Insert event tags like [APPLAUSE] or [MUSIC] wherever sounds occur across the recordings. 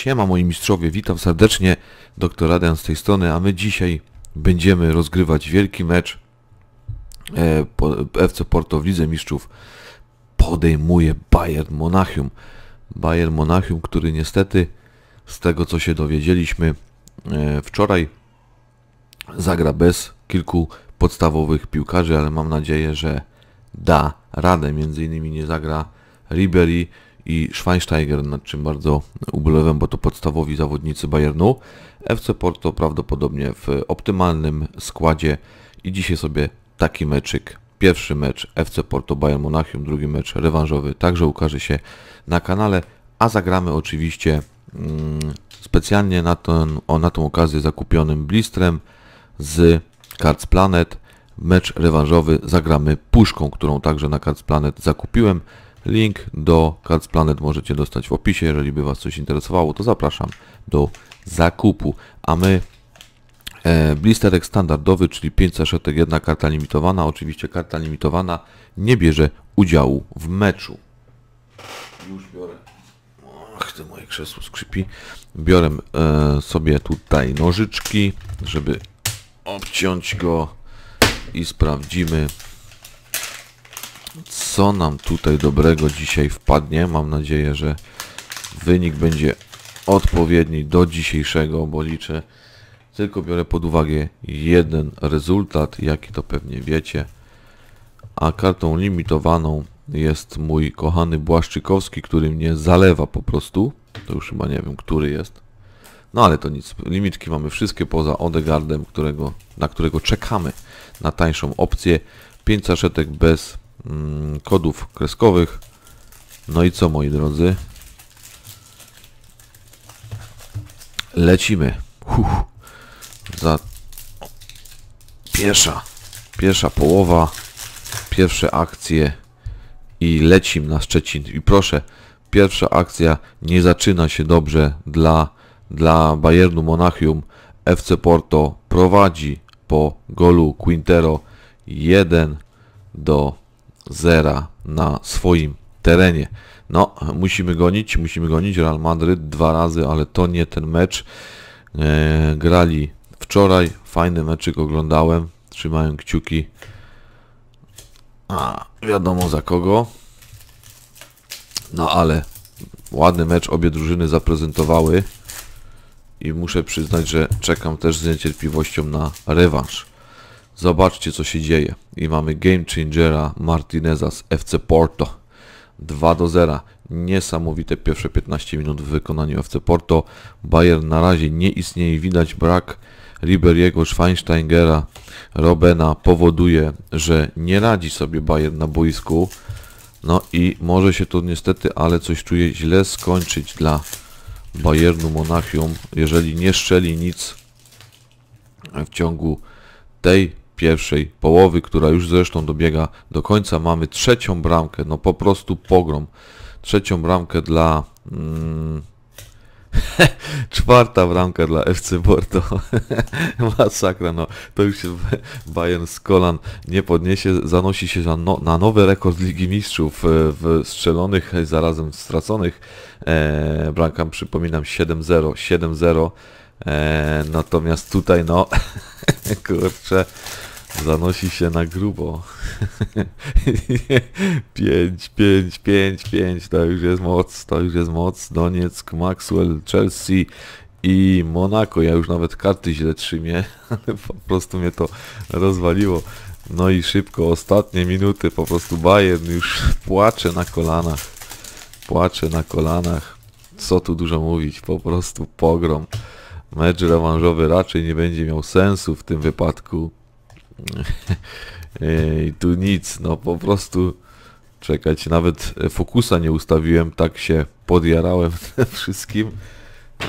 Siema moi mistrzowie, witam serdecznie, doktor Adrian z tej strony, a my dzisiaj będziemy rozgrywać wielki mecz e, FC Porto w Lidze Mistrzów. Podejmuje Bayern Monachium. Bayern Monachium, który niestety z tego co się dowiedzieliśmy e, wczoraj zagra bez kilku podstawowych piłkarzy, ale mam nadzieję, że da radę. Między innymi nie zagra Ribery, i Schweinsteiger, nad czym bardzo ubolewam, bo to podstawowi zawodnicy Bayernu. FC Porto prawdopodobnie w optymalnym składzie i dzisiaj sobie taki meczyk. Pierwszy mecz FC Porto Bayern Monachium, drugi mecz rewanżowy także ukaże się na kanale, a zagramy oczywiście mm, specjalnie na, ten, o, na tą okazję zakupionym blistrem z Cards Planet. Mecz rewanżowy zagramy puszką, którą także na Cards Planet zakupiłem. Link do Cards Planet możecie dostać w opisie. Jeżeli by Was coś interesowało, to zapraszam do zakupu. A my e, blisterek standardowy, czyli 5 saszetek, jedna karta limitowana. Oczywiście karta limitowana nie bierze udziału w meczu. Już biorę. Ach, te moje krzesło skrzypi. Biorę e, sobie tutaj nożyczki, żeby obciąć go i sprawdzimy co nam tutaj dobrego dzisiaj wpadnie. Mam nadzieję, że wynik będzie odpowiedni do dzisiejszego, bo liczę, tylko biorę pod uwagę jeden rezultat, jaki to pewnie wiecie. A kartą limitowaną jest mój kochany Błaszczykowski, który mnie zalewa po prostu. To już chyba nie wiem, który jest. No ale to nic, limitki mamy wszystkie poza Odegardem, którego, na którego czekamy na tańszą opcję. 5 saszetek bez Mm, kodów kreskowych. No i co, moi drodzy? Lecimy. Za pierwsza, pierwsza połowa, pierwsze akcje i lecim na Szczecin. I proszę, pierwsza akcja nie zaczyna się dobrze dla, dla Bayernu Monachium. FC Porto prowadzi po golu Quintero 1 do zera na swoim terenie. No, musimy gonić, musimy gonić. Real Madryt dwa razy, ale to nie ten mecz. E, grali wczoraj, fajny meczyk oglądałem, trzymałem kciuki. A, wiadomo za kogo. No ale ładny mecz obie drużyny zaprezentowały i muszę przyznać, że czekam też z niecierpliwością na rewanż. Zobaczcie, co się dzieje. I mamy game changera Martineza z FC Porto. 2 do 0. Niesamowite pierwsze 15 minut w wykonaniu FC Porto. Bayern na razie nie istnieje. Widać brak Riberiego, Schweinsteingera, Robena powoduje, że nie radzi sobie Bayern na boisku. No i może się to niestety, ale coś czuję źle skończyć dla Bayernu Monachium, jeżeli nie szczeli nic w ciągu tej pierwszej połowy, która już zresztą dobiega do końca. Mamy trzecią bramkę, no po prostu pogrom. Trzecią bramkę dla... Mm, [LAUGHS] Czwarta bramka dla FC Porto. [LAUGHS] Masakra, no. To już się [LAUGHS] Bayern z kolan nie podniesie. Zanosi się na, no, na nowy rekord Ligi Mistrzów e, w strzelonych, e, zarazem straconych e, Przypominam 7-0, 7-0. E, natomiast tutaj, no, kurczę, Zanosi się na grubo. 5, 5, 5, 5, to już jest moc, to już jest moc. Donieck, Maxwell, Chelsea i Monaco. Ja już nawet karty źle trzymię, [LAUGHS] ale po prostu mnie to rozwaliło. No i szybko, ostatnie minuty, po prostu Bayern już płacze na kolanach. Płacze na kolanach. Co tu dużo mówić, po prostu pogrom. Mecz rewanżowy raczej nie będzie miał sensu w tym wypadku. Ej, tu nic, no po prostu czekać. Nawet fokusa nie ustawiłem, tak się podjarałem [LAUGHS] wszystkim,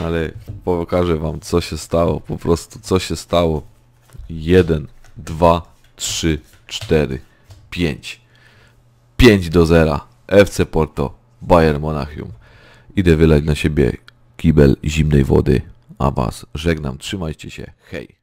ale pokażę wam co się stało, po prostu co się stało. 1, 2, 3, 4, 5. 5 do 0. FC Porto, Bayern Monachium. Idę wylać na siebie kibel zimnej wody, a was żegnam. Trzymajcie się. Hej!